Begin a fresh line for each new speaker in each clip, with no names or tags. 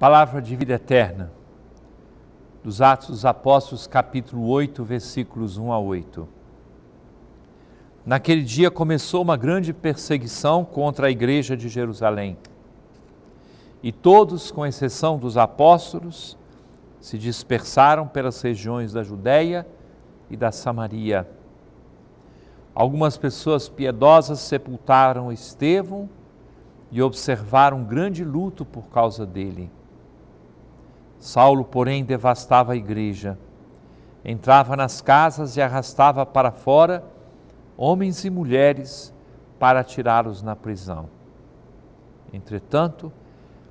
Palavra de vida eterna, dos Atos dos Apóstolos, capítulo 8, versículos 1 a 8. Naquele dia começou uma grande perseguição contra a igreja de Jerusalém. E todos, com exceção dos apóstolos, se dispersaram pelas regiões da Judéia e da Samaria. Algumas pessoas piedosas sepultaram Estevão e observaram um grande luto por causa dele. Saulo, porém, devastava a igreja. Entrava nas casas e arrastava para fora homens e mulheres para tirá-los na prisão. Entretanto,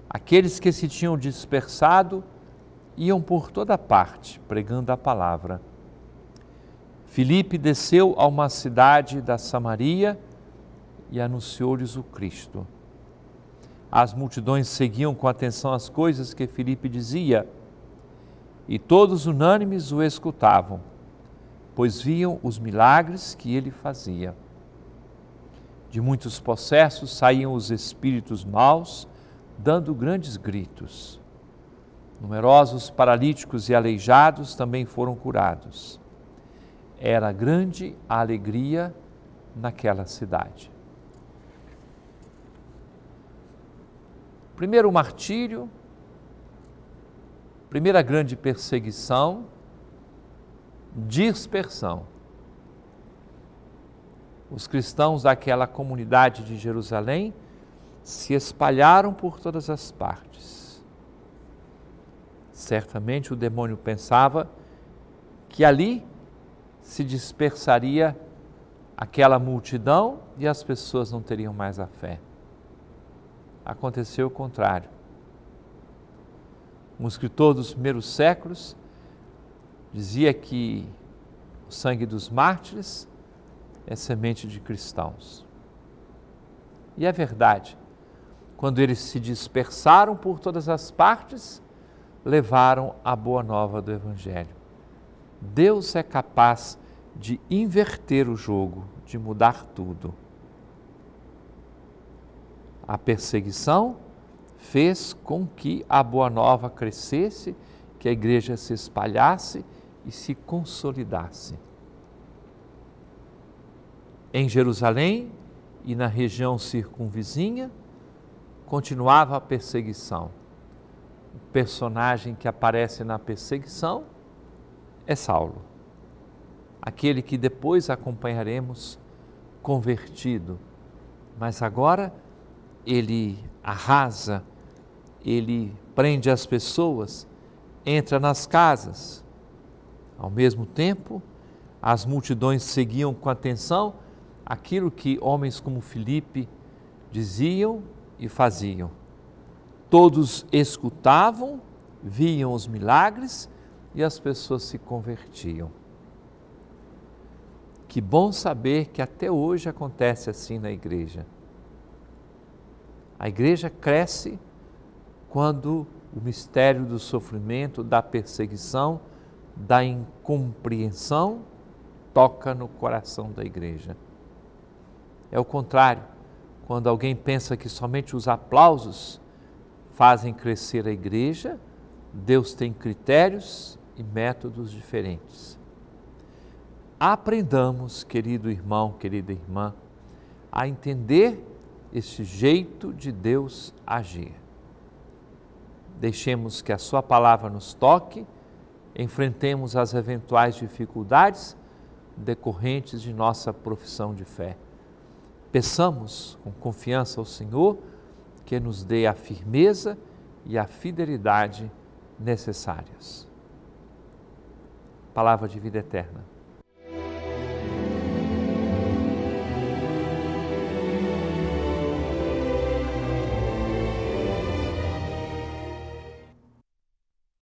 aqueles que se tinham dispersado iam por toda parte pregando a palavra. Filipe desceu a uma cidade da Samaria e anunciou-lhes o Cristo. As multidões seguiam com atenção as coisas que Felipe dizia e todos unânimes o escutavam, pois viam os milagres que ele fazia. De muitos possessos saíam os espíritos maus, dando grandes gritos. Numerosos paralíticos e aleijados também foram curados. Era grande a alegria naquela cidade. Primeiro o martírio, primeira grande perseguição, dispersão. Os cristãos daquela comunidade de Jerusalém se espalharam por todas as partes. Certamente o demônio pensava que ali se dispersaria aquela multidão e as pessoas não teriam mais a fé aconteceu o contrário. Um escritor dos primeiros séculos dizia que o sangue dos mártires é semente de cristãos. E é verdade, quando eles se dispersaram por todas as partes, levaram a boa nova do Evangelho. Deus é capaz de inverter o jogo, de mudar tudo. A perseguição fez com que a Boa Nova crescesse, que a igreja se espalhasse e se consolidasse. Em Jerusalém e na região circunvizinha, continuava a perseguição. O personagem que aparece na perseguição é Saulo, aquele que depois acompanharemos convertido, mas agora ele arrasa, ele prende as pessoas, entra nas casas. Ao mesmo tempo, as multidões seguiam com atenção aquilo que homens como Filipe diziam e faziam. Todos escutavam, viam os milagres e as pessoas se convertiam. Que bom saber que até hoje acontece assim na igreja. A igreja cresce quando o mistério do sofrimento, da perseguição, da incompreensão toca no coração da igreja. É o contrário, quando alguém pensa que somente os aplausos fazem crescer a igreja, Deus tem critérios e métodos diferentes. Aprendamos, querido irmão, querida irmã, a entender este jeito de Deus agir. Deixemos que a Sua palavra nos toque, enfrentemos as eventuais dificuldades decorrentes de nossa profissão de fé. Peçamos com confiança ao Senhor que nos dê a firmeza e a fidelidade necessárias. Palavra de vida eterna.